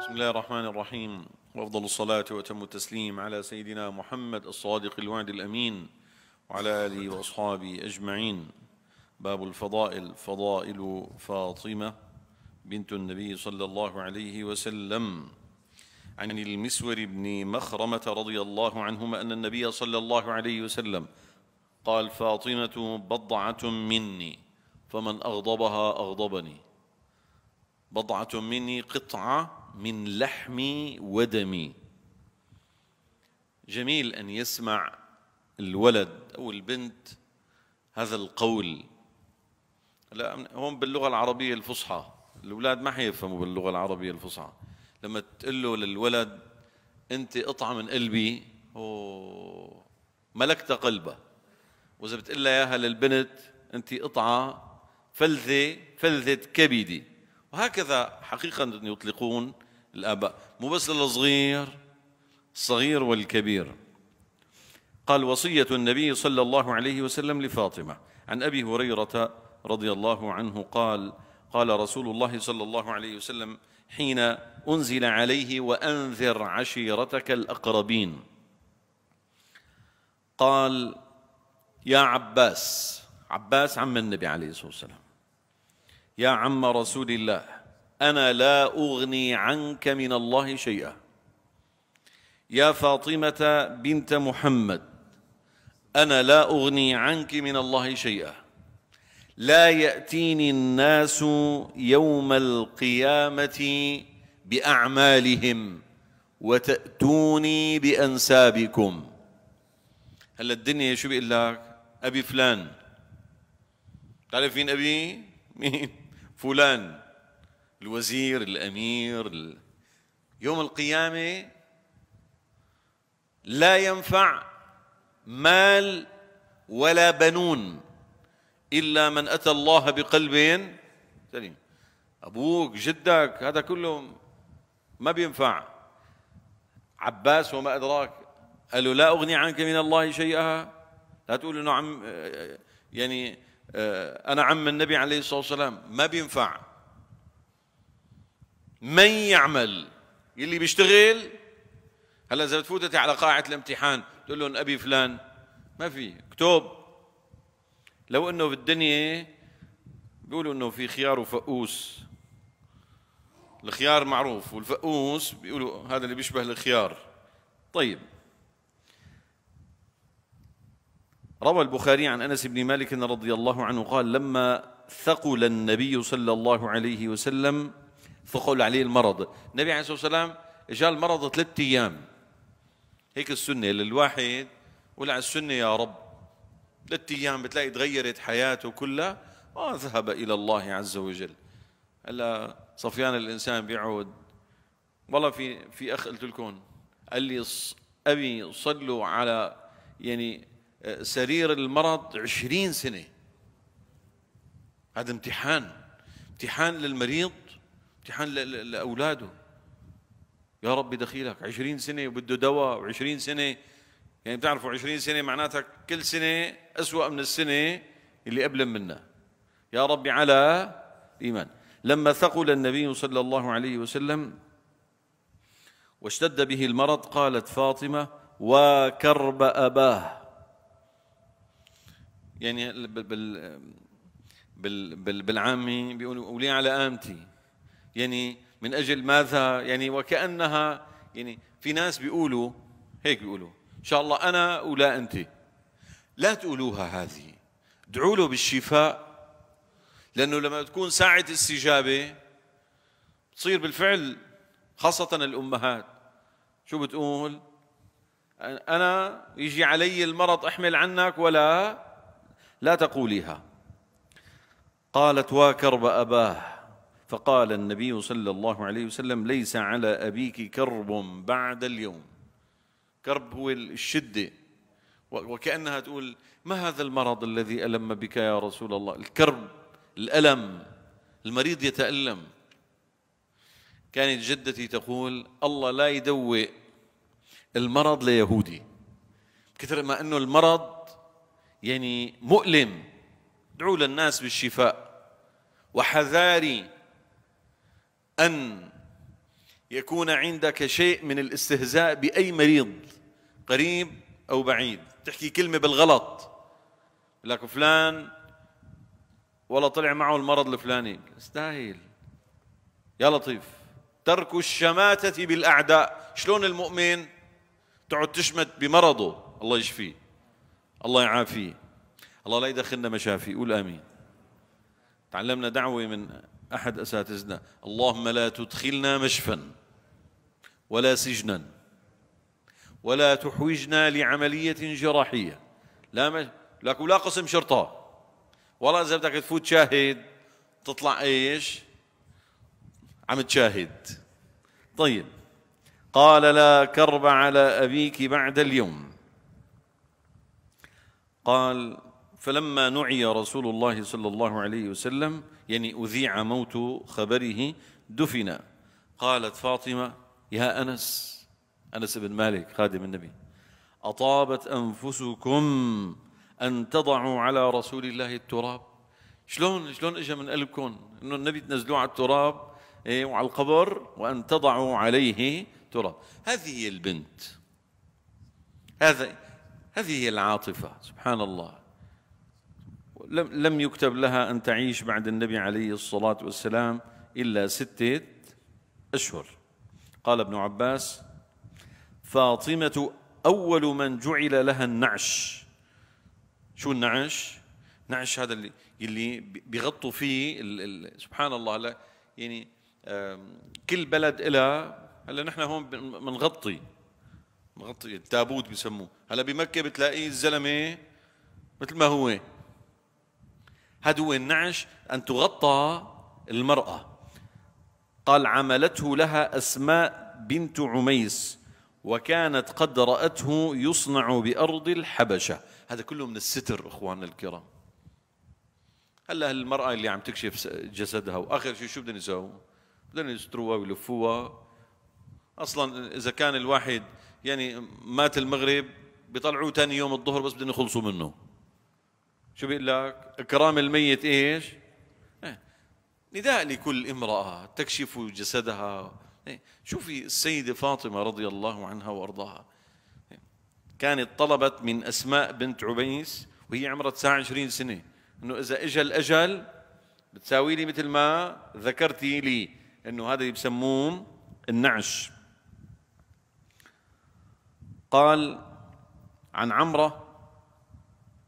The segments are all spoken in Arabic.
بسم الله الرحمن الرحيم وافضل الصلاه واتم التسليم على سيدنا محمد الصادق الوعد الامين وعلى اله واصحابه اجمعين باب الفضائل فضائل فاطمه بنت النبي صلى الله عليه وسلم عن المسور بن مخرمه رضي الله عنهما ان النبي صلى الله عليه وسلم قال فاطمة بضعة مني فمن أغضبها أغضبني بضعة مني قطعة من لحمي ودمي جميل أن يسمع الولد أو البنت هذا القول لا هم باللغة العربية الفصحى الأولاد ما حيفهموا باللغة العربية الفصحى لما تقول له للولد أنت قطعة من قلبي أوه ملكت قلبه واذا بتقول اياها للبنت انت قطعه فلذه فلذه كبدي وهكذا حقيقه يطلقون الاباء مو بس للصغير الصغير والكبير قال وصيه النبي صلى الله عليه وسلم لفاطمه عن ابي هريره رضي الله عنه قال قال رسول الله صلى الله عليه وسلم حين انزل عليه وانذر عشيرتك الاقربين قال يا عباس عباس عم النبي عليه الصلاة والسلام يا عم رسول الله أنا لا أغني عنك من الله شيئا يا فاطمة بنت محمد أنا لا أغني عنك من الله شيئا لا يأتيني الناس يوم القيامة بأعمالهم وتأتوني بأنسابكم هلا الدنيا شو بيقول لك أبي فلان تعرفين مين أبي مين فلان الوزير الأمير ال... يوم القيامة لا ينفع مال ولا بنون إلا من أتى الله بقلب سليم أبوك جدك هذا كله ما بينفع عباس وما أدراك قال له لا أغني عنك من الله شيئا لا تقول انه عم يعني انا عم النبي عليه الصلاه والسلام ما بينفع من يعمل يلي بيشتغل هلا اذا بتفوتي على قاعه الامتحان تقول لهم ابي فلان ما في اكتب لو انه بالدنيا بيقولوا انه في خيار وفقوس الخيار معروف والفقوس بيقولوا هذا اللي بيشبه الخيار طيب روى البخاري عن انس بن مالك رضي الله عنه قال لما ثقل النبي صلى الله عليه وسلم ثقل عليه المرض النبي عليه الصلاه والسلام جاء المرض ثلاثة ايام هيك السنه للواحد ولع السنه يا رب ثلاثة ايام بتلاقي تغيرت حياته كلها وذهب آه، الى الله عز وجل هلا صفيان الانسان بيعود والله في في اخ قلت لكم قال لي ابي صلوا على يعني سرير المرض عشرين سنة هذا امتحان امتحان للمريض امتحان لأولاده يا رب دخيلك عشرين سنة وبده دواء وعشرين سنة يعني بتعرفوا عشرين سنة معناتها كل سنة أسوأ من السنة اللي قبل منها يا رب على الإيمان لما ثقل النبي صلى الله عليه وسلم واشتد به المرض قالت فاطمة وكرب أباه يعني بال بال بال بالعامي بيقولوا ولي على آمتي يعني من أجل ماذا يعني وكأنها يعني في ناس بيقولوا هيك بيقولوا إن شاء الله أنا ولا أنت لا تقولوها هذه ادعوا له بالشفاء لأنه لما تكون ساعة استجابة تصير بالفعل خاصة الأمهات شو بتقول أنا يجي علي المرض أحمل عنك ولا لا تقوليها قالت واكرب أباه فقال النبي صلى الله عليه وسلم ليس على أبيك كرب بعد اليوم كرب هو الشدة وكأنها تقول ما هذا المرض الذي ألم بك يا رسول الله الكرب الألم المريض يتألم كانت جدتي تقول الله لا يدوي المرض ليهودي كثر ما أنه المرض يعني مؤلم ادعوا للناس بالشفاء وحذاري أن يكون عندك شيء من الاستهزاء بأي مريض قريب أو بعيد تحكي كلمة بالغلط لك فلان والله طلع معه المرض الفلاني استاهل يا لطيف ترك الشماتة بالأعداء شلون المؤمن تقعد تشمت بمرضه الله يشفيه الله يعافيه الله لا يدخلنا مشافي قول امين تعلمنا دعوه من احد اساتذتنا اللهم لا تدخلنا مشفا ولا سجنا ولا تحوجنا لعمليه جراحيه لا مش... لك ولا قسم شرطه ولا اذا بدك تفوت شاهد تطلع ايش عم تشاهد طيب قال لا كرب على ابيك بعد اليوم قال فلما نعي رسول الله صلى الله عليه وسلم يعني أذيع موت خبره دفن قالت فاطمة يا أنس أنس بن مالك خادم النبي أطابت أنفسكم أن تضعوا على رسول الله التراب شلون شلون اجى من قلبكم انه النبي تنزلوه على التراب إيه وعلى القبر وان تضعوا عليه تراب هذه هي البنت هذا هذه هي العاطفة سبحان الله لم لم يكتب لها أن تعيش بعد النبي عليه الصلاة والسلام إلا ستة أشهر قال ابن عباس فاطمة أول من جعل لها النعش شو النعش؟ نعش هذا اللي اللي بيغطوا فيه ال ال سبحان الله يعني كل بلد لها هلا نحن هون بنغطي مغطي التابوت بسموه هلا بمكه بتلاقيه الزلمه مثل ما هو هذا هو النعش ان تغطى المراه قال عملته لها اسماء بنت عميس وكانت قد راته يصنع بارض الحبشه هذا كله من الستر اخواننا الكرام هلا المراه اللي عم تكشف جسدها واخر شيء شو بدهم يسووا بدهم يستروها ويلفوها اصلا اذا كان الواحد يعني مات المغرب بيطلعوه ثاني يوم الظهر بس بدهم يخلصوا منه شو بيقول لك اكرام الميت ايش إيه. نداء لكل امراه تكشف جسدها إيه. شوفي السيده فاطمه رضي الله عنها وارضاها إيه. كانت طلبت من اسماء بنت عبيس وهي عمرها 29 سنه انه اذا اجى الاجل بتساوي لي مثل ما ذكرتي لي انه هذا بسموه النعش قال عن عمره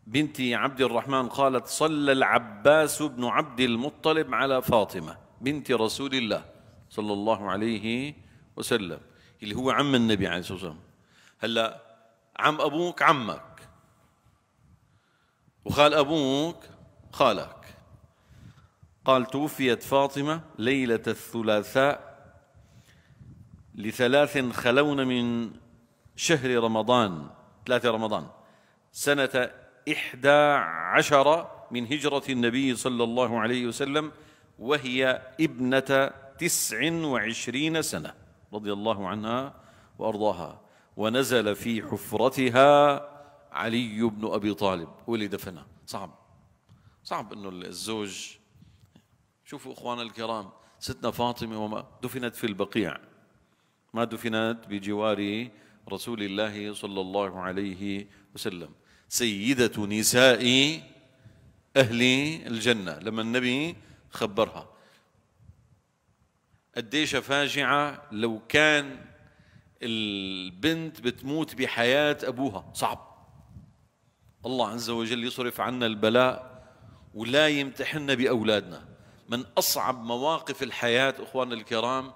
بنت عبد الرحمن قالت صلى العباس بن عبد المطلب على فاطمه بنت رسول الله صلى الله عليه وسلم اللي هو عم النبي عليه الصلاه والسلام هلا عم ابوك عمك وخال ابوك خالك قال توفيت فاطمه ليله الثلاثاء لثلاث خلون من شهر رمضان ثلاثة رمضان سنة إحدى عشر من هجرة النبي صلى الله عليه وسلم وهي ابنة تسع وعشرين سنة رضي الله عنها وأرضاها ونزل في حفرتها علي بن أبي طالب ولد فنا صعب صعب أنه الزوج شوفوا إخوانا الكرام ستنا فاطمة وما دفنت في البقيع ما دفنت بجوار رسول الله صلى الله عليه وسلم سيدة نساء أهل الجنة لما النبي خبرها قديش فاجعة لو كان البنت بتموت بحياة أبوها صعب الله عز وجل يصرف عنا البلاء ولا يمتحنا بأولادنا من أصعب مواقف الحياة إخواننا الكرام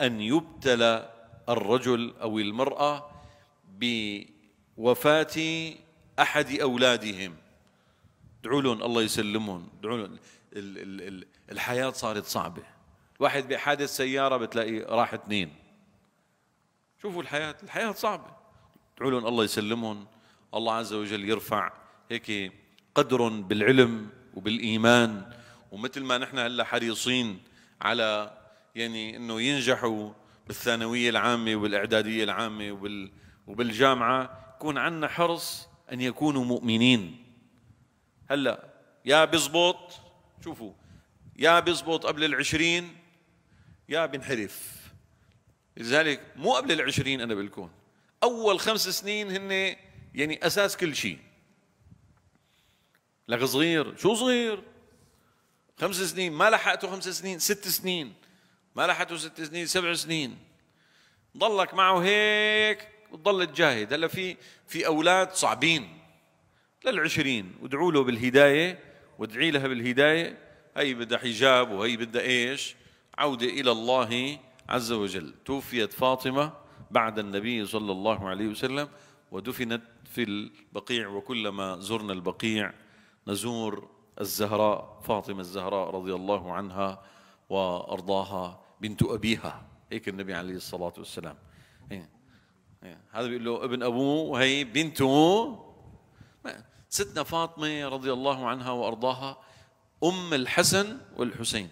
أن يبتلى الرجل أو المرأة بوفاة أحد أولادهم ادعوا لهم الله يسلمهم ادعوا لهم الحياة صارت صعبة واحد بحادث سيارة بتلاقي راح اثنين شوفوا الحياة الحياة صعبة ادعوا لهم الله يسلمهم الله عز وجل يرفع هيك قدر بالعلم وبالإيمان ومثل ما نحن هلا حريصين على يعني انه ينجحوا بالثانويه العامه والاعداديه العامه وبال وبالجامعة يكون عندنا حرص أن يكونوا مؤمنين هلا يا بزبط شوفوا يا بزبط قبل العشرين يا بنحرف لذلك مو قبل العشرين أنا بالكون أول خمس سنين هن يعني أساس كل شيء لك صغير شو صغير خمس سنين ما لحقته خمس سنين ست سنين ما لحقته ست سنين سبع سنين ضلك معه هيك وتضل تجاهد هلا في في اولاد صعبين للعشرين وادعوا له بالهدايه وادعي لها بالهدايه هي بدها حجاب وهي بدها ايش عوده الى الله عز وجل توفيت فاطمه بعد النبي صلى الله عليه وسلم ودفنت في البقيع وكلما زرنا البقيع نزور الزهراء فاطمه الزهراء رضي الله عنها وارضاها بنت ابيها هيك النبي عليه الصلاه والسلام إيه. إيه، هذا بيقول له ابن ابوه وهي بنته ستنا فاطمه رضي الله عنها وارضاها ام الحسن والحسين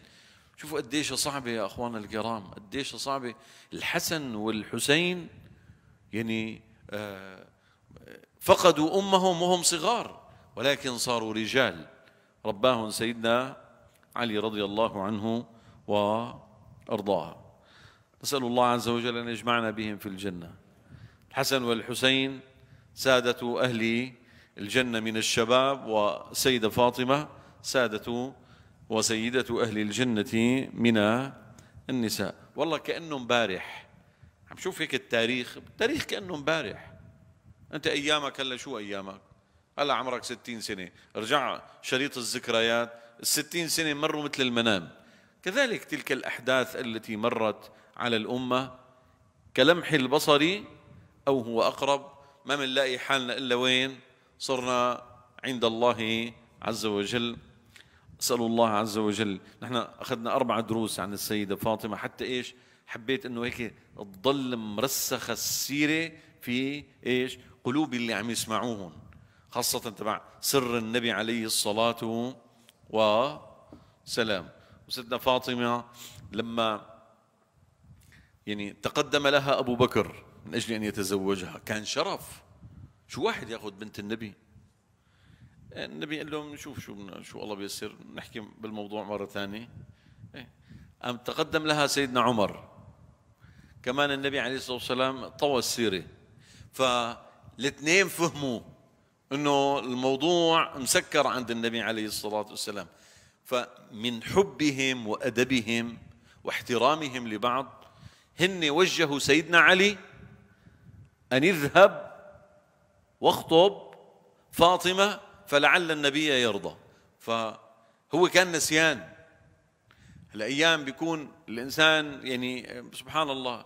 شوفوا قديش صعبه يا اخواننا الكرام قديش صعبه الحسن والحسين يعني آه، فقدوا امهم وهم صغار ولكن صاروا رجال رباهم سيدنا علي رضي الله عنه وارضاها نسال الله عز وجل ان يجمعنا بهم في الجنه الحسن والحسين سادة أهل الجنة من الشباب وسيدة فاطمة سادة وسيدة أهل الجنة من النساء والله كأنه مبارح عم شوف هيك التاريخ التاريخ كأنه مبارح أنت أيامك هلا شو أيامك هلا عمرك ستين سنة ارجع شريط الذكريات الستين سنة مروا مثل المنام كذلك تلك الأحداث التي مرت على الأمة كلمح البصر أو هو أقرب ما بنلاقي حالنا إلا وين صرنا عند الله عز وجل أسأل الله عز وجل نحن أخذنا أربع دروس عن السيدة فاطمة حتى إيش حبيت أنه هيك تضل مرسخة السيرة في إيش قلوب اللي عم يسمعوهم خاصة تبع سر النبي عليه الصلاة وسلام وسيدنا فاطمة لما يعني تقدم لها أبو بكر من أجل أن يتزوجها كان شرف شو واحد يأخذ بنت النبي النبي قال لهم نشوف شو شو الله بيصير نحكي بالموضوع مرة ثانية إيه. أم تقدم لها سيدنا عمر كمان النبي عليه الصلاة والسلام طوى السيرة فالاثنين فهموا انه الموضوع مسكر عند النبي عليه الصلاة والسلام فمن حبهم وأدبهم واحترامهم لبعض هن وجهوا سيدنا علي أن اذهب واخطب فاطمة فلعل النبي يرضى فهو كان نسيان الأيام بيكون الإنسان يعني سبحان الله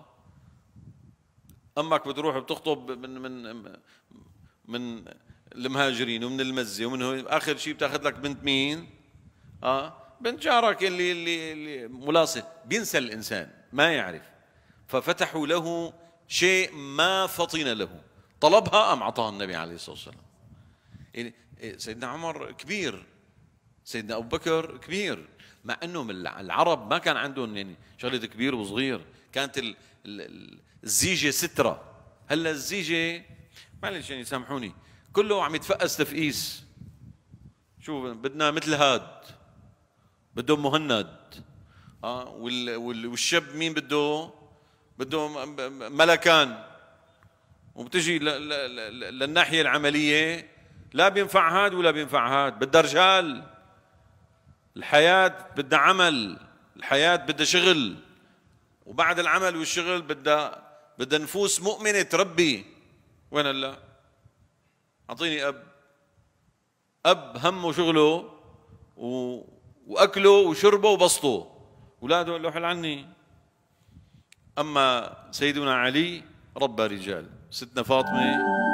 أمك بتروح بتخطب من من من المهاجرين ومن المزة ومن آخر شيء بتاخذ لك بنت مين؟ آه بنت جارك اللي اللي, اللي ملاصق بينسى الإنسان ما يعرف ففتحوا له شيء ما فطن له طلبها أم أعطاها النبي عليه الصلاة والسلام يعني سيدنا عمر كبير سيدنا أبو بكر كبير مع أنهم العرب ما كان عندهم يعني شغلة كبير وصغير كانت الزيجة سترة هلا الزيجة معلش يعني سامحوني كله عم يتفقس تفقيس شو بدنا مثل هاد بدهم مهند اه والشب والشاب مين بده بده ملكان وبتجي للناحيه العمليه لا بينفع هاد ولا بينفع هاد بدها رجال الحياه بدها عمل الحياه بدها شغل وبعد العمل والشغل بدها بدها نفوس مؤمنه تربي وين هلا اعطيني اب اب همه شغله و... واكله وشربه وبسطه اولاده قال له حل عني أما سيدنا علي ربى رجال سيدنا فاطمة